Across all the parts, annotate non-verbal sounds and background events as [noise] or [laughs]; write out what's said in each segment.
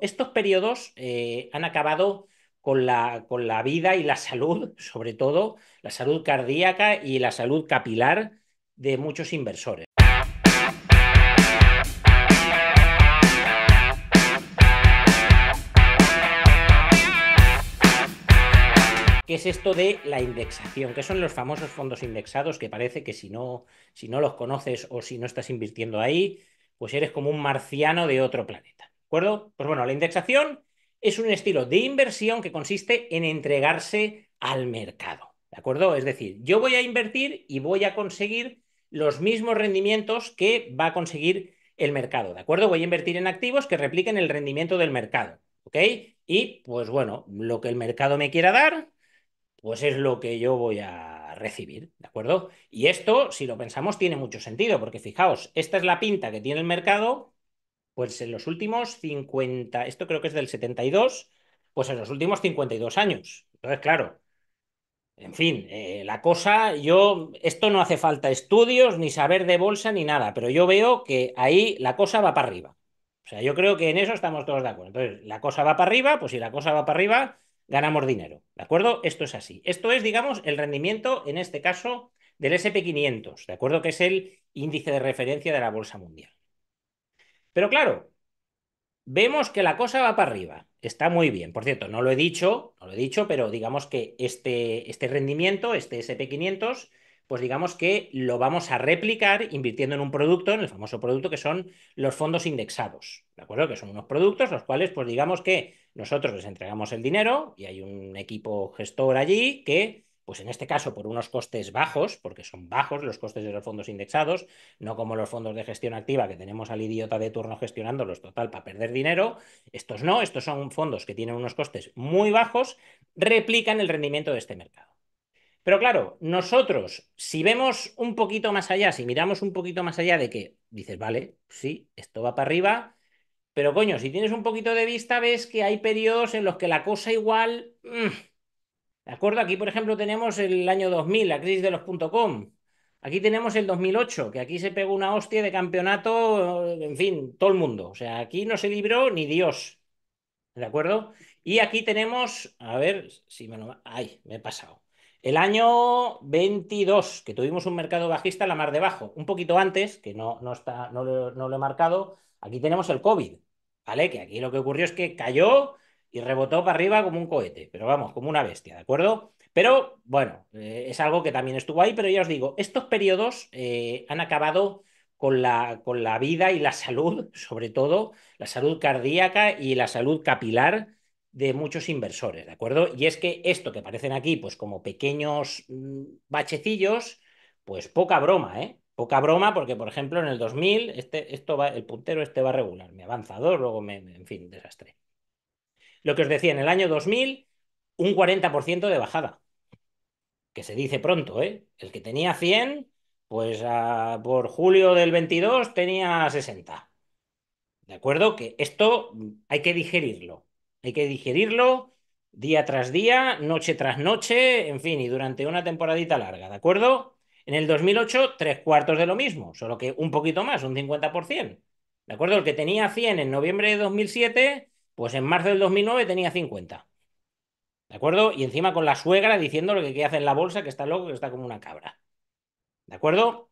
Estos periodos eh, han acabado con la, con la vida y la salud, sobre todo la salud cardíaca y la salud capilar de muchos inversores. ¿Qué es esto de la indexación? ¿Qué son los famosos fondos indexados? Que parece que si no, si no los conoces o si no estás invirtiendo ahí, pues eres como un marciano de otro planeta acuerdo? Pues bueno, la indexación es un estilo de inversión que consiste en entregarse al mercado, ¿de acuerdo? Es decir, yo voy a invertir y voy a conseguir los mismos rendimientos que va a conseguir el mercado, ¿de acuerdo? Voy a invertir en activos que repliquen el rendimiento del mercado, ¿ok? Y pues bueno, lo que el mercado me quiera dar, pues es lo que yo voy a recibir, ¿de acuerdo? Y esto, si lo pensamos, tiene mucho sentido, porque fijaos, esta es la pinta que tiene el mercado pues en los últimos 50, esto creo que es del 72, pues en los últimos 52 años. Entonces, claro, en fin, eh, la cosa, yo, esto no hace falta estudios, ni saber de bolsa, ni nada, pero yo veo que ahí la cosa va para arriba. O sea, yo creo que en eso estamos todos de acuerdo. Entonces, la cosa va para arriba, pues si la cosa va para arriba, ganamos dinero. ¿De acuerdo? Esto es así. Esto es, digamos, el rendimiento, en este caso, del SP500, ¿de acuerdo? Que es el índice de referencia de la bolsa mundial. Pero claro, vemos que la cosa va para arriba. Está muy bien. Por cierto, no lo he dicho, no lo he dicho, pero digamos que este, este rendimiento, este SP500, pues digamos que lo vamos a replicar invirtiendo en un producto, en el famoso producto que son los fondos indexados, ¿de acuerdo? Que son unos productos los cuales, pues digamos que nosotros les entregamos el dinero y hay un equipo gestor allí que pues en este caso por unos costes bajos, porque son bajos los costes de los fondos indexados, no como los fondos de gestión activa que tenemos al idiota de turno gestionándolos total para perder dinero, estos no, estos son fondos que tienen unos costes muy bajos, replican el rendimiento de este mercado. Pero claro, nosotros, si vemos un poquito más allá, si miramos un poquito más allá de que dices, vale, sí, esto va para arriba, pero coño, si tienes un poquito de vista, ves que hay periodos en los que la cosa igual... Mm, ¿De acuerdo? Aquí, por ejemplo, tenemos el año 2000, la crisis de los .com. Aquí tenemos el 2008, que aquí se pegó una hostia de campeonato, en fin, todo el mundo. O sea, aquí no se libró ni Dios. ¿De acuerdo? Y aquí tenemos, a ver si me lo... Ay, me he pasado. El año 22, que tuvimos un mercado bajista la mar debajo. Un poquito antes, que no, no, está, no lo he marcado, aquí tenemos el COVID, ¿vale? Que aquí lo que ocurrió es que cayó y rebotó para arriba como un cohete, pero vamos, como una bestia, ¿de acuerdo? Pero bueno, eh, es algo que también estuvo ahí, pero ya os digo, estos periodos eh, han acabado con la, con la vida y la salud, [laughs] sobre todo la salud cardíaca y la salud capilar de muchos inversores, ¿de acuerdo? Y es que esto que aparecen aquí, pues como pequeños mm, bachecillos, pues poca broma, ¿eh? Poca broma porque, por ejemplo, en el 2000, este, esto va, el puntero este va regular, me avanza dos, luego me, en fin, desastre. Lo que os decía, en el año 2000, un 40% de bajada. Que se dice pronto, ¿eh? El que tenía 100, pues ah, por julio del 22 tenía 60. ¿De acuerdo? Que esto mm, hay que digerirlo. Hay que digerirlo día tras día, noche tras noche, en fin, y durante una temporadita larga, ¿de acuerdo? En el 2008, tres cuartos de lo mismo, solo que un poquito más, un 50%. ¿De acuerdo? El que tenía 100 en noviembre de 2007 pues en marzo del 2009 tenía 50. ¿De acuerdo? Y encima con la suegra diciendo lo que quiere hacer en la bolsa, que está loco, que está como una cabra. ¿De acuerdo?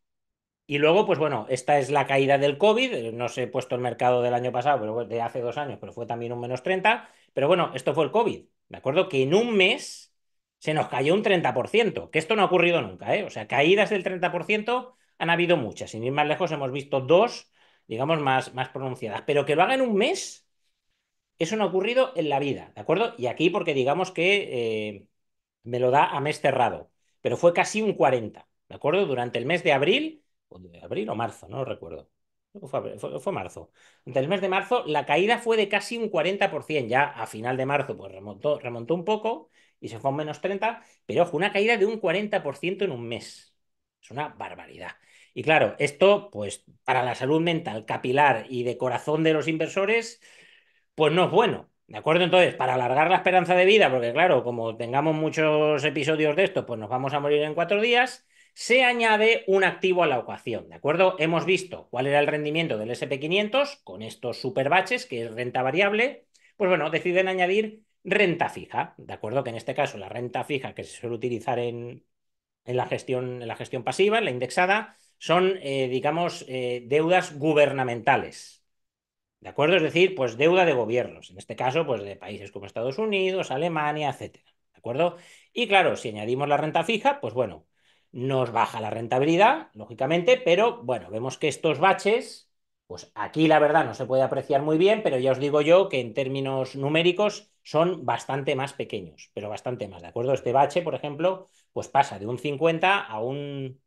Y luego, pues bueno, esta es la caída del COVID. Eh, no se he puesto el mercado del año pasado, pero de hace dos años, pero fue también un menos 30. Pero bueno, esto fue el COVID. ¿De acuerdo? Que en un mes se nos cayó un 30%, que esto no ha ocurrido nunca, ¿eh? O sea, caídas del 30% han habido muchas. Sin ir más lejos, hemos visto dos, digamos, más, más pronunciadas. Pero que lo haga en un mes, eso no ha ocurrido en la vida, ¿de acuerdo? Y aquí porque digamos que eh, me lo da a mes cerrado, pero fue casi un 40, ¿de acuerdo? Durante el mes de abril, de abril o marzo, no lo recuerdo. Fue, marzo. Durante el mes de marzo la caída fue de casi un 40%, ya a final de marzo pues remontó, remontó un poco y se fue a un menos 30, pero ojo, una caída de un 40% en un mes. Es una barbaridad. Y claro, esto, pues, para la salud mental, capilar y de corazón de los inversores, pues no es bueno. ¿De acuerdo? Entonces, para alargar la esperanza de vida, porque claro, como tengamos muchos episodios de esto, pues nos vamos a morir en cuatro días, se añade un activo a la ecuación. ¿De acuerdo? Hemos visto cuál era el rendimiento del SP500 con estos superbaches, que es renta variable. Pues bueno, deciden añadir renta fija. ¿De acuerdo? Que en este caso la renta fija que se suele utilizar en, la, gestión, en la gestión pasiva, la indexada, son, eh, digamos, eh, deudas gubernamentales. ¿De acuerdo? Es decir, pues deuda de gobiernos, en este caso, pues de países como Estados Unidos, Alemania, etcétera. ¿De acuerdo? Y claro, si añadimos la renta fija, pues bueno, nos baja la rentabilidad, lógicamente, pero bueno, vemos que estos baches, pues aquí la verdad no se puede apreciar muy bien, pero ya os digo yo que en términos numéricos son bastante más pequeños, pero bastante más, ¿de acuerdo? Este bache, por ejemplo, pues pasa de un 50 a un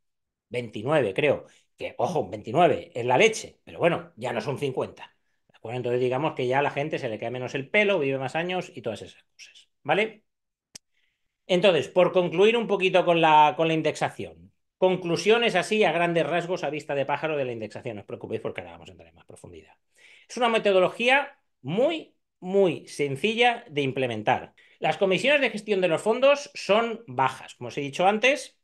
29, creo, que, ojo, un 29 es la leche, pero bueno, ya no es un 50. Bueno, entonces digamos que ya a la gente se le cae menos el pelo, vive más años y todas esas cosas. ¿Vale? Entonces, por concluir un poquito con la, con la indexación. Conclusiones así a grandes rasgos a vista de pájaro de la indexación. No os preocupéis porque ahora vamos a entrar en más profundidad. Es una metodología muy, muy sencilla de implementar. Las comisiones de gestión de los fondos son bajas. Como os he dicho antes,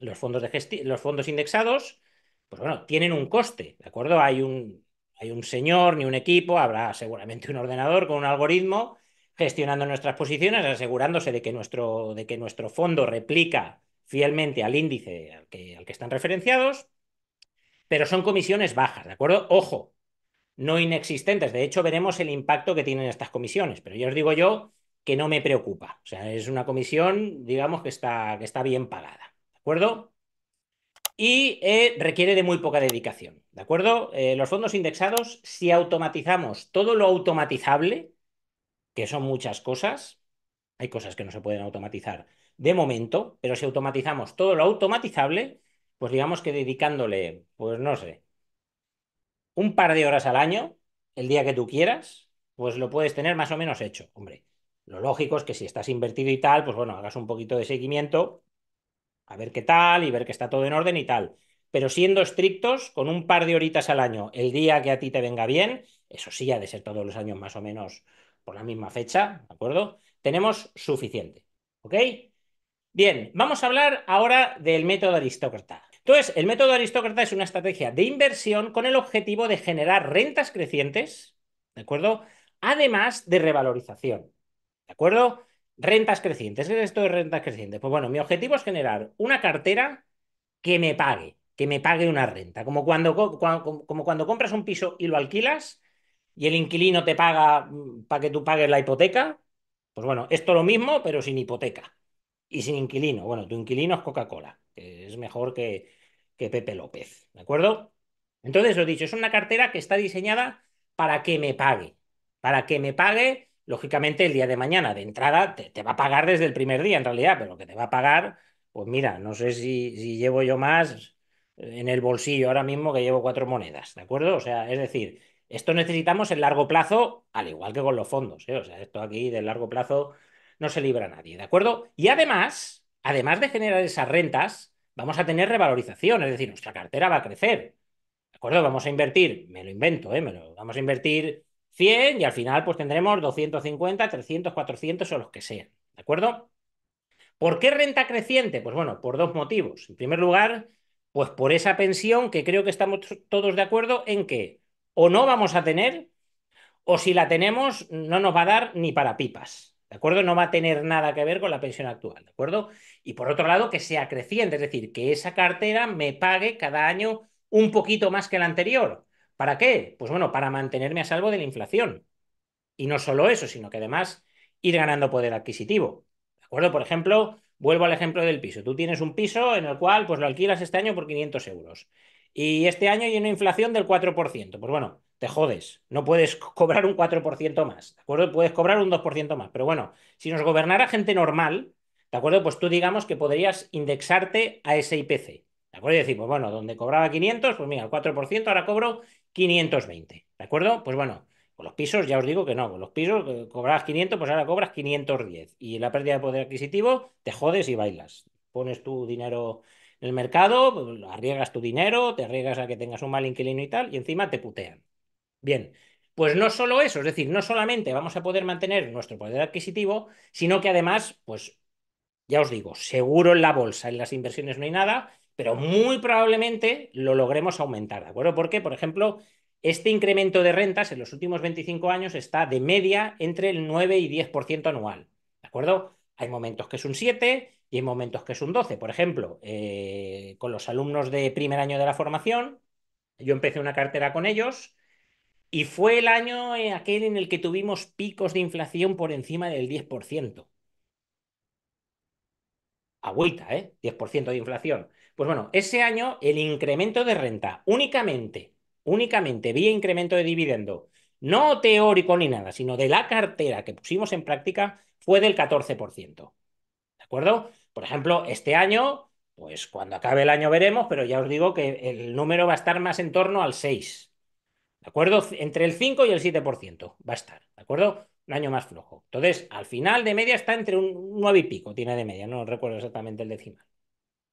los fondos, de los fondos indexados, pues bueno, tienen un coste, ¿de acuerdo? Hay un, hay un señor ni un equipo, habrá seguramente un ordenador con un algoritmo gestionando nuestras posiciones, asegurándose de que nuestro, de que nuestro fondo replica fielmente al índice al que, están referenciados, pero son comisiones bajas, ¿de acuerdo? Ojo, no inexistentes. De hecho, veremos el impacto que tienen estas comisiones, pero ya os digo yo que no me preocupa. O sea, es una comisión, digamos, que está, que está bien pagada, ¿de acuerdo? y eh, requiere de muy poca dedicación. ¿De acuerdo? Eh, los fondos indexados, si automatizamos todo lo automatizable, que son muchas cosas, hay cosas que no se pueden automatizar de momento, pero si automatizamos todo lo automatizable, pues digamos que dedicándole, pues no sé, un par de horas al año, el día que tú quieras, pues lo puedes tener más o menos hecho. Hombre, lo lógico es que si estás invertido y tal, pues bueno, hagas un poquito de seguimiento a ver qué tal y ver que está todo en orden y tal. Pero siendo estrictos, con un par de horitas al año, el día que a ti te venga bien, eso sí, ha de ser todos los años más o menos por la misma fecha, ¿de acuerdo? Tenemos suficiente, ¿ok? Bien, vamos a hablar ahora del método aristócrata. Entonces, el método aristócrata es una estrategia de inversión con el objetivo de generar rentas crecientes, ¿de acuerdo? Además de revalorización, ¿de acuerdo? Rentas crecientes. ¿Qué es esto de rentas crecientes? Pues bueno, mi objetivo es generar una cartera que me pague, que me pague una renta. Como cuando, cuando compras un piso y lo alquilas y el inquilino te paga mm, para que tú pagues la hipoteca. Pues bueno, esto lo mismo, pero sin hipoteca y sin inquilino. Bueno, tu inquilino es Coca-Cola, que es mejor que, que Pepe López. ¿De acuerdo? Entonces, lo dicho, es una cartera que está diseñada para que me pague. Para que me pague lógicamente el día de mañana de entrada te, va a pagar desde el primer día en realidad, pero lo que te va a pagar, pues mira, no sé si, llevo yo más en el bolsillo ahora mismo que llevo cuatro monedas, ¿de acuerdo? O sea, es decir, esto necesitamos en largo plazo, al igual que con los fondos, ¿eh? o sea, esto aquí de largo plazo no se libra nadie, ¿de acuerdo? Y además, además de generar esas rentas, vamos a tener revalorización, es decir, nuestra cartera va a crecer, ¿de acuerdo? Vamos a invertir, me lo invento, ¿eh? vamos a invertir 100 y al final pues tendremos 250, 300, 400 o los que sean, ¿de acuerdo? ¿Por qué renta creciente? Pues bueno, por dos motivos. En primer lugar, pues por esa pensión que creo que estamos todos de acuerdo en que o no vamos a tener o si la tenemos no nos va a dar ni para pipas, ¿de acuerdo? No va a tener nada que ver con la pensión actual, ¿de acuerdo? Y por otro lado, que sea creciente, es decir, que esa cartera me pague cada año un poquito más que la anterior. ¿Para qué? Pues bueno, para mantenerme a salvo de la inflación. Y no solo eso, sino que además ir ganando poder adquisitivo. ¿De acuerdo? Por ejemplo, vuelvo al ejemplo del piso. Tú tienes un piso en el cual pues, lo alquilas este año por 500 euros. Y este año hay una inflación del 4%. Pues bueno, te jodes. No puedes cobrar un 4% más. ¿De acuerdo? Puedes cobrar un 2% más. Pero bueno, si nos gobernara gente normal, ¿de acuerdo? Pues tú digamos que podrías indexarte a ese IPC. ¿De acuerdo? Y decimos, pues bueno, donde cobraba 500, pues mira, el 4%, ahora cobro 520. ¿De acuerdo? Pues bueno, con los pisos ya os digo que no, con los pisos eh, cobrabas 500, pues ahora cobras 510. Y la pérdida de poder adquisitivo, te jodes y bailas. Pones tu dinero en el mercado, pues, arriesgas tu dinero, te arriesgas a que tengas un mal inquilino y tal, y encima te putean. Bien, pues no solo eso, es decir, no solamente vamos a poder mantener nuestro poder adquisitivo, sino que además, pues ya os digo, seguro en la bolsa, en las inversiones no hay nada, pero muy probablemente lo logremos aumentar, ¿de acuerdo? Porque, por ejemplo, este incremento de rentas en los últimos 25 años está de media entre el 9 y 10% anual, ¿de acuerdo? Hay momentos que es un 7 y hay momentos que es un 12. Por ejemplo, eh, con los alumnos de primer año de la formación, yo empecé una cartera con ellos y fue el año eh, aquel en el que tuvimos picos de inflación por encima del 10%. Agüita, ¿eh? 10% de inflación. Pues bueno, ese año el incremento de renta únicamente, únicamente vía incremento de dividendo, no teórico ni nada, sino de la cartera que pusimos en práctica, fue del 14%. ¿De acuerdo? Por ejemplo, este año, pues cuando acabe el año veremos, pero ya os digo que el número va a estar más en torno al 6%. ¿De acuerdo? Entre el 5 y el 7% va a estar. ¿De acuerdo? un año más flojo. Entonces, al final de media está entre un 9 y pico, tiene de media, no recuerdo exactamente el decimal.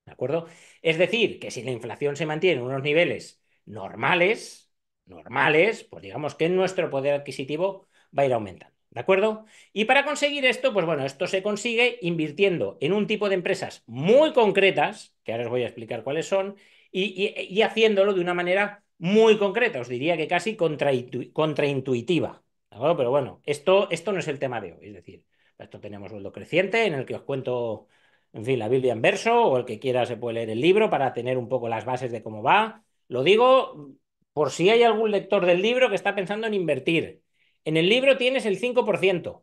¿De acuerdo? Es decir, que si la inflación se mantiene en unos niveles normales, normales, pues digamos que nuestro poder adquisitivo va a ir aumentando. ¿De acuerdo? Y para conseguir esto, pues bueno, esto se consigue invirtiendo en un tipo de empresas muy concretas, que ahora os voy a explicar cuáles son, y, haciéndolo de una manera muy concreta, os diría que casi contraintuitiva. ¿de acuerdo? Pero bueno, esto, esto no es el tema de hoy, es decir, esto tenemos sueldo creciente, en el que os cuento en fin, la Biblia en verso o el que quiera se puede leer el libro para tener un poco las bases de cómo va. Lo digo por si hay algún lector del libro que está pensando en invertir. En el libro tienes el 5%.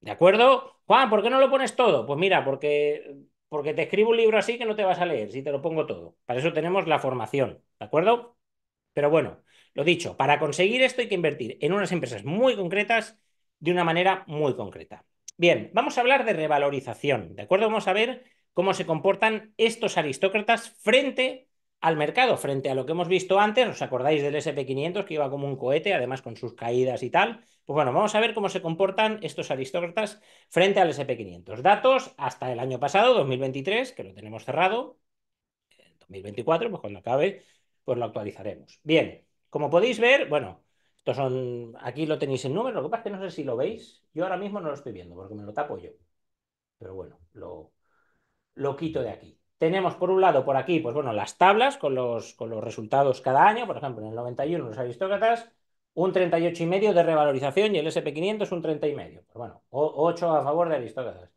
¿De acuerdo? Juan, ¿por qué no lo pones todo? Pues mira, porque, porque te escribo un libro así que no te vas a leer si te lo pongo todo. Para eso tenemos la formación, ¿de acuerdo? Pero bueno, lo dicho, para conseguir esto hay que invertir en unas empresas muy concretas de una manera muy concreta. Bien, vamos a hablar de revalorización, ¿de acuerdo? Vamos a ver cómo se comportan estos aristócratas frente al mercado, frente a lo que hemos visto antes, ¿os acordáis del SP500 que iba como un cohete, además con sus caídas y tal? Pues bueno, vamos a ver cómo se comportan estos aristócratas frente al SP500. Datos hasta el año pasado, 2023, que lo tenemos cerrado, 2024, pues cuando acabe, pues lo actualizaremos. Bien, como podéis ver, bueno, son, aquí lo tenéis en número, lo que pasa es que no sé si lo veis. Yo ahora mismo no lo estoy viendo porque me lo tapo yo. Pero bueno, lo, lo quito de aquí. Tenemos por un lado, por aquí, pues bueno, las tablas con los, con los resultados cada año. Por ejemplo, en el 91 los aristócratas, un 38,5 de revalorización y el SP500 un 30,5. Pues bueno, 8 a favor de aristócratas.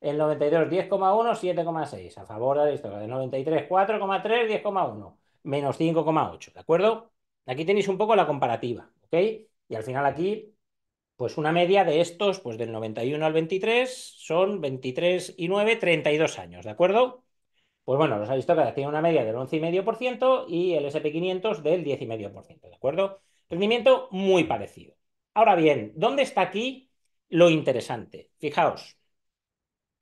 El 92, 10,1, 7,6. A favor de aristócratas. En El 93, 4,3, 10,1. Menos 5,8. ¿De acuerdo? Aquí tenéis un poco la comparativa. Y al final aquí, pues una media de estos, pues del 91 al 23, son 23 y 9, 32 años, ¿de acuerdo? Pues bueno, los aristócratas tienen una media del 11,5% y el SP500 del 10,5%, ¿de acuerdo? Rendimiento muy parecido. Ahora bien, ¿dónde está aquí lo interesante? Fijaos.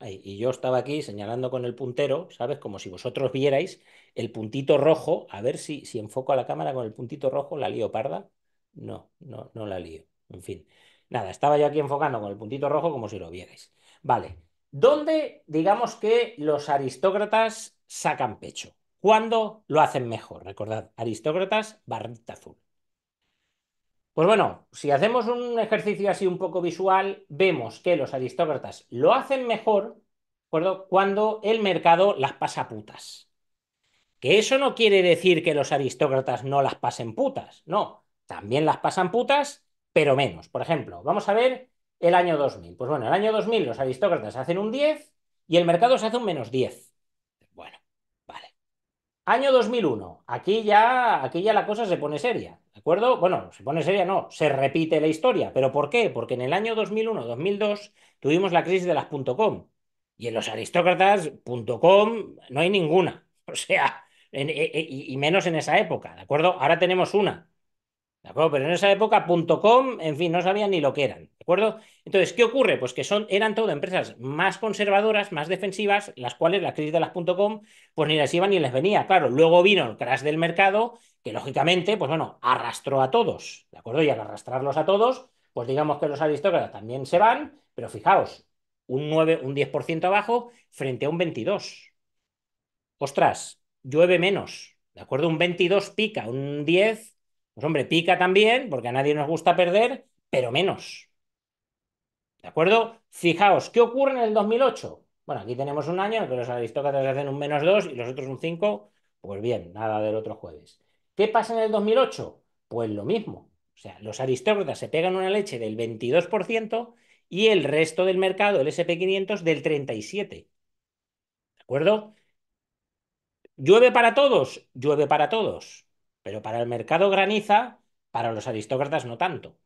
y yo estaba aquí señalando con el puntero, ¿sabes? Como si vosotros vierais el puntito rojo. A ver si, si enfoco a la cámara con el puntito rojo, la leoparda. No, no, no la lío. En fin. Nada, estaba yo aquí enfocando con el puntito rojo como si lo vierais. Vale. ¿Dónde digamos que los aristócratas sacan pecho? ¿Cuándo lo hacen mejor? Recordad, aristócratas, barrita azul. Pues bueno, si hacemos un ejercicio así un poco visual, vemos que los aristócratas lo hacen mejor ¿acuerdo? cuando el mercado las pasa putas. Que eso no quiere decir que los aristócratas no las pasen putas, no también las pasan putas, pero menos. Por ejemplo, vamos a ver el año 2000. Pues bueno, el año 2000 los aristócratas hacen un 10 y el mercado se hace un menos 10. Bueno, vale. Año 2001. Aquí ya, aquí ya la cosa se pone seria. ¿De acuerdo? Bueno, se pone seria, no, se repite la historia. ¿Pero por qué? Porque en el año 2001-2002 tuvimos la crisis de las .com. Y en los aristócratas, .com no hay ninguna. [laughs] O sea, e, e, y menos en esa época, ¿de acuerdo? Ahora tenemos una pero en esa época, .com, en fin, no sabían ni lo que eran. ¿De acuerdo? Entonces, ¿qué ocurre? Pues que son, eran todas empresas más conservadoras, más defensivas, las cuales la crisis de las .com, pues ni les iba ni les venía. Claro, luego vino el crash del mercado, que lógicamente, pues bueno, arrastró a todos. ¿De acuerdo? Y al arrastrarlos a todos, pues digamos que los aristócratas también se van, pero fijaos, un 9, un 10% abajo frente a un 22. Ostras, llueve menos. ¿De acuerdo? Un 22 pica, un 10 pues hombre, pica también, porque a nadie nos gusta perder, pero menos. ¿De acuerdo? Fijaos, ¿qué ocurre en el 2008? Bueno, aquí tenemos un año en que los aristócratas hacen un menos 2 y los otros un 5. Pues bien, nada del otro jueves. ¿Qué pasa en el 2008? Pues lo mismo. O sea, los aristócratas se pegan una leche del 22% y el resto del mercado, el SP500, del 37%. ¿De acuerdo? ¿Llueve para todos? Llueve para todos. Pero para el mercado graniza, para los aristócratas no tanto.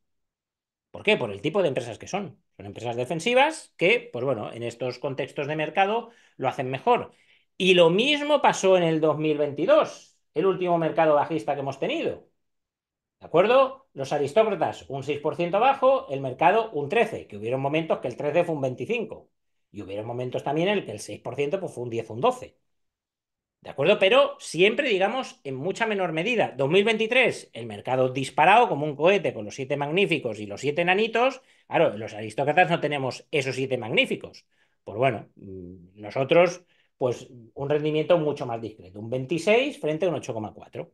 ¿Por qué? Por el tipo de empresas que son. Son empresas defensivas que, pues bueno, en estos contextos de mercado lo hacen mejor. Y lo mismo pasó en el 2022, el último mercado bajista que hemos tenido. ¿De acuerdo? Los aristócratas un 6% abajo, el mercado un 13%, que hubieron momentos que el 13% fue un 25%. Y hubieron momentos también en el que el 6% pues, fue un 10, un 12%. ¿De acuerdo? Pero siempre, digamos, en mucha menor medida. 2023, el mercado disparado como un cohete con los siete magníficos y los siete nanitos. Claro, los aristócratas no tenemos esos siete magníficos. Pues bueno, mm, nosotros, pues un rendimiento mucho más discreto, un 26 frente a un 8,4.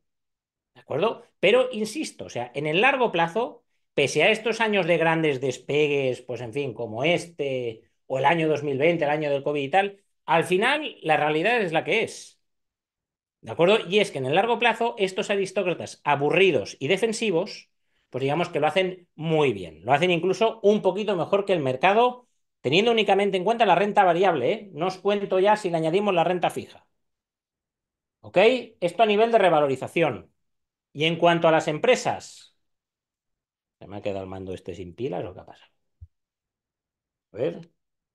¿De acuerdo? Pero insisto, o sea, en el largo plazo, pese a estos años de grandes despegues, pues en fin, como este, o el año 2020, el año del COVID y tal, al final la realidad es la que es. ¿De acuerdo? Y es que en el largo plazo, estos aristócratas aburridos y defensivos, pues digamos que lo hacen muy bien. Lo hacen incluso un poquito mejor que el mercado, teniendo únicamente en cuenta la renta variable. ¿eh? No os cuento ya si le añadimos la renta fija. ¿Ok? Esto a nivel de revalorización. Y en cuanto a las empresas, se me ha quedado el mando este sin pilas o qué pasa. A ver,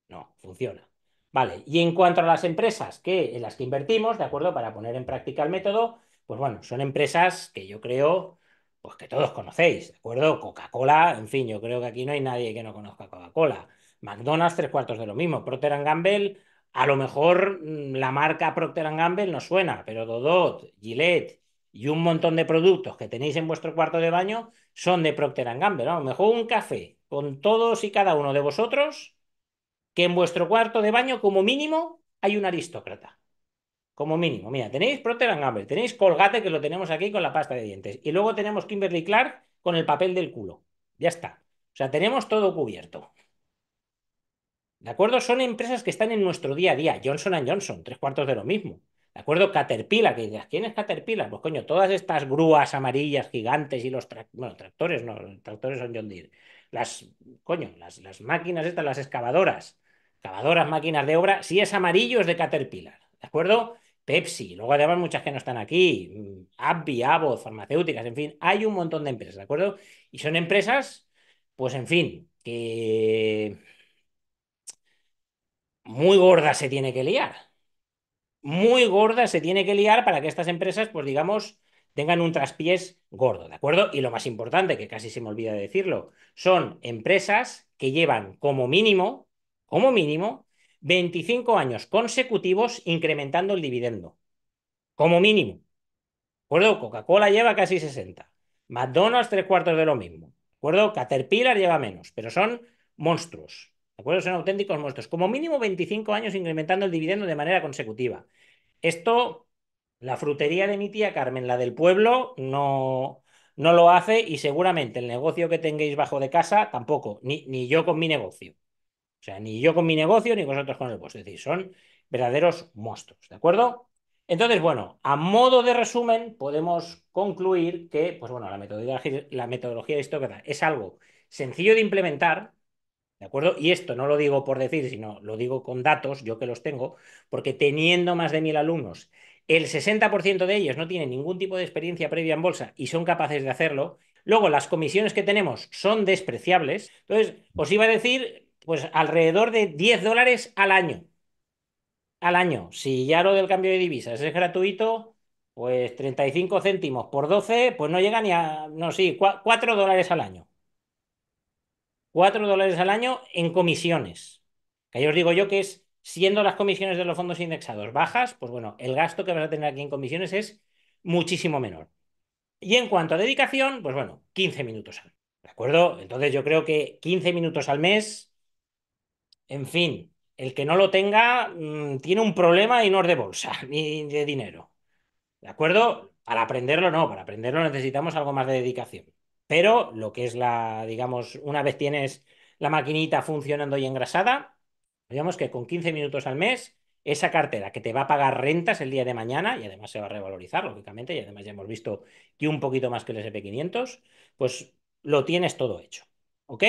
no, funciona. Vale, y en cuanto a las empresas que, en las que invertimos, ¿de acuerdo? Para poner en práctica el método, pues bueno, son empresas que yo creo pues que todos conocéis, ¿de acuerdo? Coca-Cola, en fin, yo creo que aquí no hay nadie que no conozca Coca-Cola. McDonald's, tres cuartos de lo mismo. Procter Gamble, a lo mejor mm, la marca Procter Gamble no suena, pero Dodot, Gillette y un montón de productos que tenéis en vuestro cuarto de baño son de Procter Gamble. A lo mejor un café con todos y cada uno de vosotros que en vuestro cuarto de baño, como mínimo, hay un aristócrata. Como mínimo, mira, tenéis Procter Gamble, tenéis Colgate, que lo tenemos aquí con la pasta de dientes, y luego tenemos Kimberly Clark con el papel del culo. Ya está. O sea, tenemos todo cubierto. ¿De acuerdo? Son empresas que están en nuestro día a día. Johnson Johnson, tres cuartos de lo mismo. ¿De acuerdo? Caterpillar, que ¿quién es Caterpillar? Pues coño, todas estas grúas amarillas gigantes y los bueno, tractores, no, los tractores son John Deere. Las, coño, las, las máquinas estas, las excavadoras, Lavadoras, máquinas de obra. Si es amarillo, es de Caterpillar. ¿De acuerdo? Pepsi, luego además muchas que no están aquí, mm, Abby, Abbott, farmacéuticas, en fin, hay un montón de empresas, ¿de acuerdo? Y son empresas, pues en fin, que muy gorda se tiene que liar. Muy gorda se tiene que liar para que estas empresas, pues digamos, tengan un traspiés gordo, ¿de acuerdo? Y lo más importante, que casi se me olvida decirlo, son empresas que llevan como mínimo como mínimo 25 años consecutivos incrementando el dividendo. Como mínimo. acuerdo? Coca-Cola lleva casi 60. McDonald's tres cuartos de lo mismo. ¿De acuerdo? Caterpillar lleva menos, pero son monstruos. ¿De acuerdo? Son auténticos monstruos. Como mínimo 25 años incrementando el dividendo de manera consecutiva. Esto, la frutería de mi tía Carmen, la del pueblo, no, no lo hace y seguramente el negocio que tengáis bajo de casa tampoco, ni yo con mi negocio sea, ni yo con mi negocio, ni vosotros con el vuestro. Es decir, son verdaderos monstruos, ¿de acuerdo? Entonces, bueno, a modo de resumen, podemos concluir que, pues bueno, la metodología, la esto es algo sencillo de implementar, ¿de acuerdo? Y esto no lo digo por decir, sino lo digo con datos, yo que los tengo, porque teniendo más de mil alumnos, el 60% de ellos no tienen ningún tipo de experiencia previa en bolsa y son capaces de hacerlo. Luego, las comisiones que tenemos son despreciables. Entonces, os iba a decir pues alrededor de 10 dólares al año. Al año. Si ya lo del cambio de divisas es gratuito, pues 35 céntimos por 12, pues no llega ni a, no, sí, 4 dólares al año. 4 dólares al año en comisiones. Que yo os digo yo que es, siendo las comisiones de los fondos indexados bajas, pues bueno, el gasto que vas a tener aquí en comisiones es muchísimo menor. Y en cuanto a dedicación, pues bueno, 15 minutos al mes. ¿De acuerdo? Entonces yo creo que 15 minutos al mes en fin, el que no lo tenga mm, tiene un problema y no es de bolsa [laughs] ni de dinero. ¿De acuerdo? Para aprenderlo no, para aprenderlo necesitamos algo más de dedicación. Pero lo que es la, digamos, una vez tienes la maquinita funcionando y engrasada, digamos que con 15 minutos al mes, esa cartera que te va a pagar rentas el día de mañana, y además se va a revalorizar, lógicamente, y además ya hemos visto que un poquito más que el SP500, pues lo tienes todo hecho. ¿Ok?